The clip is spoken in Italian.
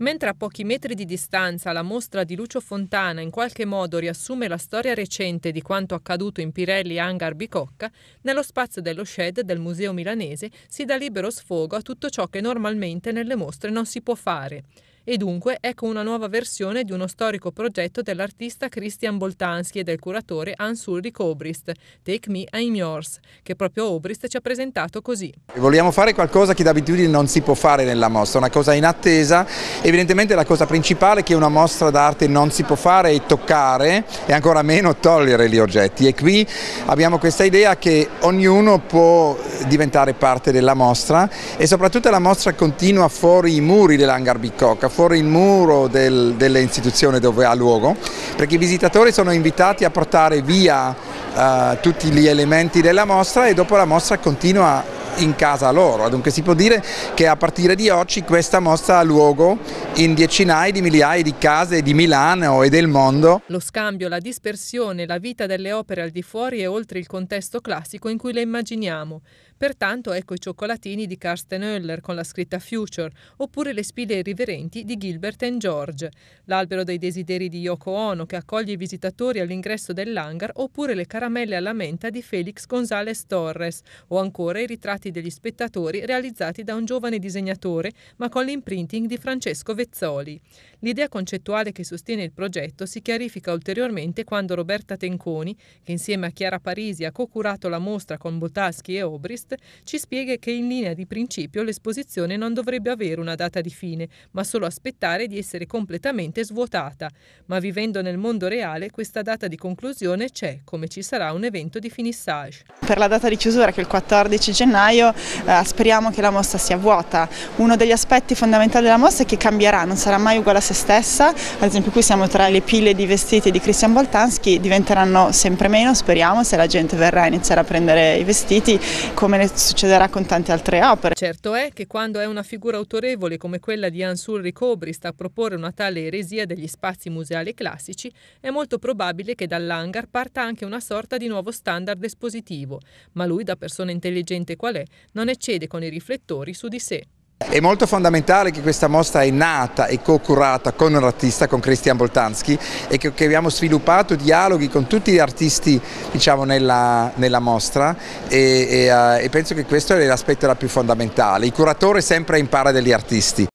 Mentre a pochi metri di distanza la mostra di Lucio Fontana in qualche modo riassume la storia recente di quanto accaduto in Pirelli Hangar Bicocca, nello spazio dello shed del Museo Milanese si dà libero sfogo a tutto ciò che normalmente nelle mostre non si può fare e dunque ecco una nuova versione di uno storico progetto dell'artista Christian Boltanski e del curatore Hans-Ulrich Obrist, Take Me I'm Yours, che proprio Obrist ci ha presentato così. Vogliamo fare qualcosa che d'abitudine non si può fare nella mostra, una cosa inattesa, evidentemente la cosa principale che una mostra d'arte non si può fare è toccare e ancora meno togliere gli oggetti e qui abbiamo questa idea che ognuno può diventare parte della mostra e soprattutto la mostra continua fuori i muri dell'hangar Bicocca, fuori il muro del, dell'istituzione dove ha luogo, perché i visitatori sono invitati a portare via uh, tutti gli elementi della mostra e dopo la mostra continua in casa loro, dunque si può dire che a partire di oggi questa mossa ha luogo in decinaia di migliaia di case di Milano e del mondo. Lo scambio, la dispersione, la vita delle opere al di fuori e oltre il contesto classico in cui le immaginiamo. Pertanto ecco i cioccolatini di Carsten Oehler con la scritta Future, oppure le spille irriverenti di Gilbert and George, l'albero dei desideri di Yoko Ono che accoglie i visitatori all'ingresso dell'hangar, oppure le caramelle alla menta di Felix González Torres, o ancora i ritratti ritratti degli spettatori realizzati da un giovane disegnatore, ma con l'imprinting di Francesco Vezzoli. L'idea concettuale che sostiene il progetto si chiarifica ulteriormente quando Roberta Tenconi, che insieme a Chiara Parisi ha co-curato la mostra con Botaschi e Obrist, ci spiega che in linea di principio l'esposizione non dovrebbe avere una data di fine, ma solo aspettare di essere completamente svuotata. Ma vivendo nel mondo reale, questa data di conclusione c'è, come ci sarà un evento di finissage. Per la data di chiusura, che è il 14 gennaio, gennaio eh, speriamo che la mossa sia vuota. Uno degli aspetti fondamentali della mossa è che cambierà, non sarà mai uguale a se stessa, ad esempio qui siamo tra le pile di vestiti di Christian Boltanski, diventeranno sempre meno, speriamo, se la gente verrà e inizierà a prendere i vestiti, come succederà con tante altre opere. Certo è che quando è una figura autorevole come quella di Ansul Ricobri sta a proporre una tale eresia degli spazi museali classici, è molto probabile che dall'hangar parta anche una sorta di nuovo standard espositivo, ma lui da persona intelligente qual è sole, cioè, non eccede con i riflettori su di sé. È molto fondamentale che questa mostra è nata e co-curata con un artista, con Christian Boltanski e che, che, abbiamo sviluppato dialoghi con tutti gli artisti diciamo, nella, nella mostra e, e, uh, e penso che questo è l'aspetto più fondamentale. Il curatore sempre impara dagli artisti.